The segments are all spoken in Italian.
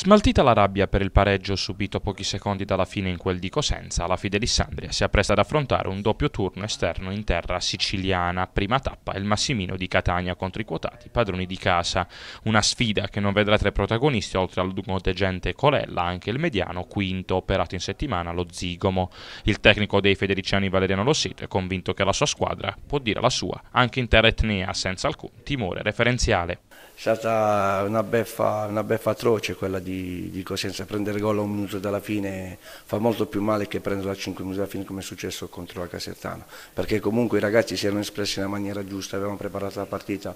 Smaltita la rabbia per il pareggio subito pochi secondi dalla fine in quel di Cosenza, la Fidelissandria si appresta ad affrontare un doppio turno esterno in terra siciliana. Prima tappa il Massimino di Catania contro i quotati padroni di casa. Una sfida che non vedrà tre protagonisti oltre al lungotegente Colella, anche il mediano quinto operato in settimana lo Zigomo. Il tecnico dei federiciani Valeriano Lossito è convinto che la sua squadra può dire la sua anche in terra etnea senza alcun timore referenziale. È stata una beffa, una beffa atroce quella di, di Cosenza, prendere gol a un minuto dalla fine fa molto più male che prenderlo a 5 minuti dalla fine come è successo contro la Casertano, perché comunque i ragazzi si erano espressi nella maniera giusta, avevano preparato la partita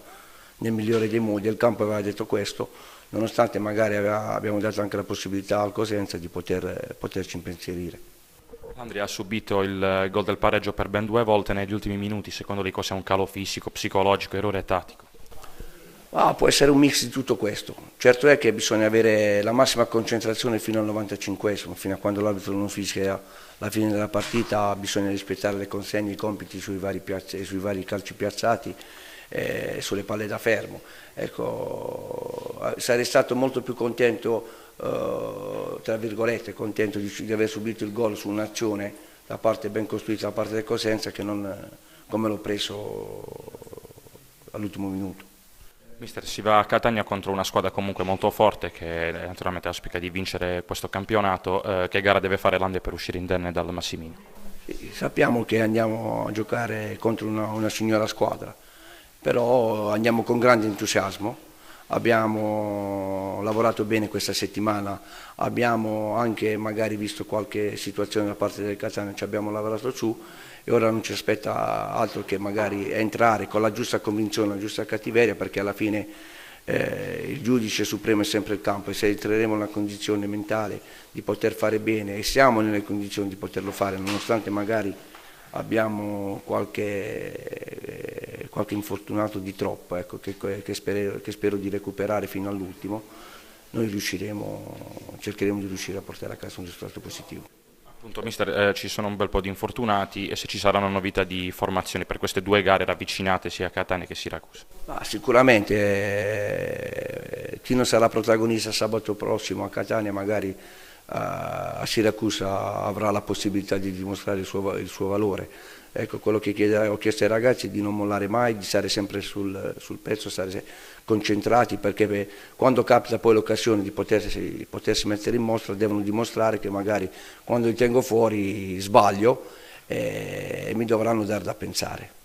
nel migliore dei modi, il campo aveva detto questo, nonostante magari aveva, abbiamo dato anche la possibilità al Cosenza di poter, poterci impensierire. Andrea ha subito il gol del pareggio per ben due volte negli ultimi minuti, secondo lei cos'è un calo fisico, psicologico, errore tattico? Ah, può essere un mix di tutto questo. Certo è che bisogna avere la massima concentrazione fino al 95, fino a quando l'arbitro non fischia la fine della partita, bisogna rispettare le consegne, i compiti sui vari, piazz- sui vari calci piazzati e eh, sulle palle da fermo. Ecco, sarei stato molto più contento, eh, tra virgolette, contento di, di aver subito il gol su un'azione da parte ben costruita da parte del Cosenza che non come l'ho preso all'ultimo minuto. Mister, si va a Catania contro una squadra comunque molto forte che eh, naturalmente auspica di vincere questo campionato. Eh, che gara deve fare l'Ande per uscire indenne dal Massimino? sappiamo che andiamo a giocare contro una, una signora squadra, però andiamo con grande entusiasmo abbiamo lavorato bene questa settimana, abbiamo anche magari visto qualche situazione da parte del Catania, ci abbiamo lavorato su e ora non ci aspetta altro che magari entrare con la giusta convinzione, la giusta cattiveria perché alla fine eh, il giudice supremo è sempre il campo e se entreremo nella condizione mentale di poter fare bene e siamo nelle condizioni di poterlo fare nonostante magari abbiamo qualche qualche infortunato di troppo ecco, che, che, spero, che spero di recuperare fino all'ultimo, noi riusciremo, cercheremo di riuscire a portare a casa un risultato positivo. Appunto, mister, eh, ci sono un bel po' di infortunati e se ci saranno novità di formazione per queste due gare ravvicinate sia a Catania che a Siracusa? Ah, sicuramente eh, chi non sarà protagonista sabato prossimo a Catania magari eh, a Siracusa avrà la possibilità di dimostrare il suo, il suo valore. Ecco, quello che chiede, ho chiesto ai ragazzi di non mollare mai, di stare sempre sul, sul pezzo, stare concentrati, perché beh, quando capita poi l'occasione di potersi, di potersi mettere in mostra devono dimostrare che magari quando li tengo fuori sbaglio eh, e mi dovranno dar da pensare.